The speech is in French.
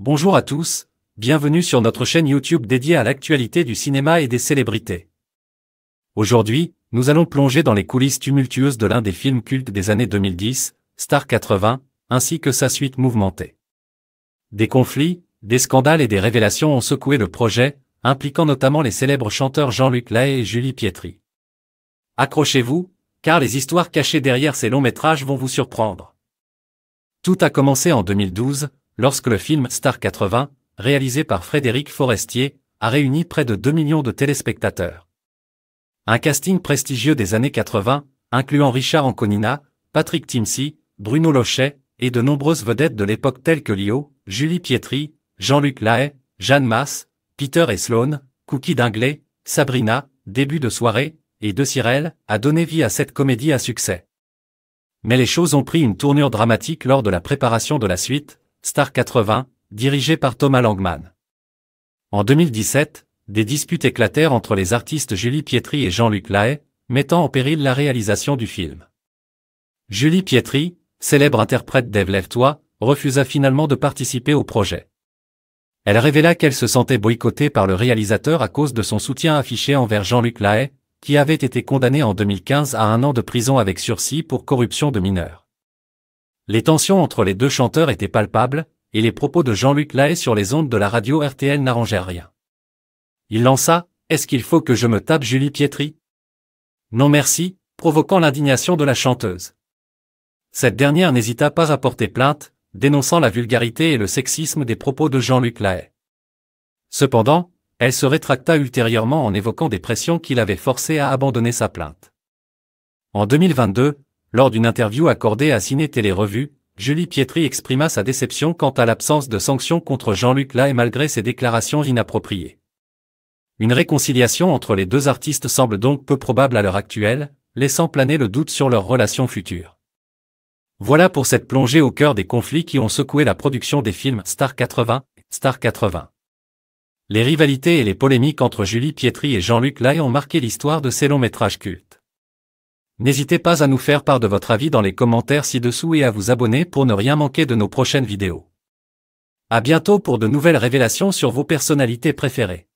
Bonjour à tous, bienvenue sur notre chaîne YouTube dédiée à l'actualité du cinéma et des célébrités. Aujourd'hui, nous allons plonger dans les coulisses tumultueuses de l'un des films cultes des années 2010, Star 80, ainsi que sa suite mouvementée. Des conflits, des scandales et des révélations ont secoué le projet, impliquant notamment les célèbres chanteurs Jean-Luc Lahaye et Julie Pietri. Accrochez-vous, car les histoires cachées derrière ces longs métrages vont vous surprendre. Tout a commencé en 2012, lorsque le film Star 80, réalisé par Frédéric Forestier, a réuni près de 2 millions de téléspectateurs. Un casting prestigieux des années 80, incluant Richard Anconina, Patrick Timsey, Bruno Lochet, et de nombreuses vedettes de l'époque telles que Lio, Julie Pietri, Jean-Luc Lahaye, Jeanne Masse, Peter et Cookie Dingley, Sabrina, Début de soirée, et De Cyrel, a donné vie à cette comédie à succès. Mais les choses ont pris une tournure dramatique lors de la préparation de la suite, Star 80, dirigé par Thomas Langman. En 2017, des disputes éclatèrent entre les artistes Julie Pietri et Jean-Luc Lahaye, mettant en péril la réalisation du film. Julie Pietri, célèbre interprète d'Ève lève refusa finalement de participer au projet. Elle révéla qu'elle se sentait boycottée par le réalisateur à cause de son soutien affiché envers Jean-Luc Lahaye, qui avait été condamné en 2015 à un an de prison avec sursis pour corruption de mineurs. Les tensions entre les deux chanteurs étaient palpables, et les propos de Jean-Luc Lahaye sur les ondes de la radio RTL n'arrangèrent rien. Il lança « Est-ce qu'il faut que je me tape Julie Pietri ?»« Non merci », provoquant l'indignation de la chanteuse. Cette dernière n'hésita pas à porter plainte, dénonçant la vulgarité et le sexisme des propos de Jean-Luc Lahaye. Cependant, elle se rétracta ultérieurement en évoquant des pressions qui l'avaient forcée à abandonner sa plainte. En 2022, lors d'une interview accordée à Ciné Télé Revue, Julie Pietri exprima sa déception quant à l'absence de sanctions contre Jean-Luc Lai malgré ses déclarations inappropriées. Une réconciliation entre les deux artistes semble donc peu probable à l'heure actuelle, laissant planer le doute sur leur relation future. Voilà pour cette plongée au cœur des conflits qui ont secoué la production des films Star 80, Star 80. Les rivalités et les polémiques entre Julie Pietri et Jean-Luc Lai ont marqué l'histoire de ces longs métrages cultes. N'hésitez pas à nous faire part de votre avis dans les commentaires ci-dessous et à vous abonner pour ne rien manquer de nos prochaines vidéos. À bientôt pour de nouvelles révélations sur vos personnalités préférées.